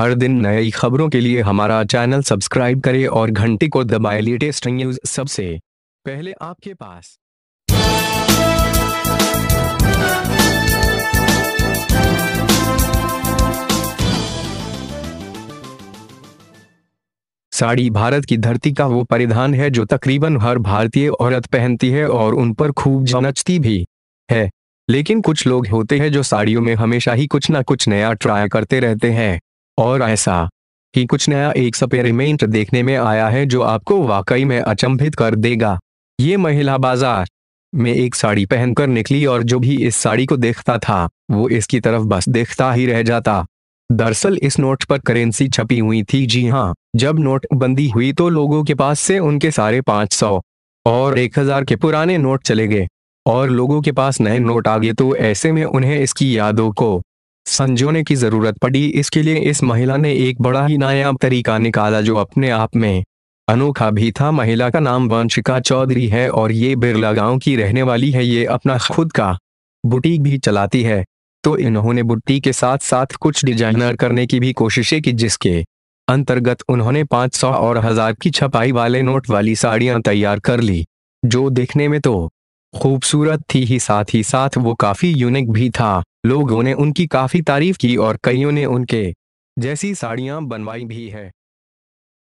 हर दिन नई खबरों के लिए हमारा चैनल सब्सक्राइब करें और घंटी को दबाए लेटेस्ट न्यूज सबसे पहले आपके पास साड़ी भारत की धरती का वो परिधान है जो तकरीबन हर भारतीय औरत पहनती है और उन पर खूब जमचती भी है लेकिन कुछ लोग होते हैं जो साड़ियों में हमेशा ही कुछ ना कुछ नया ट्राई करते रहते हैं और ऐसा ही कुछ नया एक्सपेरिमेंट देखने में आया है जो आपको वाकई में अचंभित कर देगा ये महिला बाजार में एक साड़ी पहनकर निकली और जो भी इस साड़ी को देखता था वो इसकी तरफ बस देखता ही रह जाता दरअसल इस नोट पर करेंसी छपी हुई थी जी हाँ जब नोट बंदी हुई तो लोगों के पास से उनके सारे पांच सौ और एक हजार के पुराने नोट चले गए और लोगों के पास नए नोट आ गए तो ऐसे में उन्हें इसकी यादों को संजोने की जरूरत पड़ी इसके लिए इस महिला ने एक बड़ा ही नायाब तरीका निकाला जो अपने आप में अनोखा भी था महिला का नाम वंशिका चौधरी है और ये बिरला गांव की रहने वाली है ये अपना खुद का बुटीक भी चलाती है तो इन्होंने बुटीक के साथ साथ कुछ डिजाइनर करने की भी कोशिशें की जिसके अंतर्गत उन्होंने 500 और हजार की छपाई वाले नोट वाली साड़ियां तैयार कर ली जो देखने में तो खूबसूरत थी ही साथ ही साथ वो काफी यूनिक भी था लोगों ने उनकी काफी तारीफ की और कईयों ने उनके जैसी साड़ियां बनवाई भी है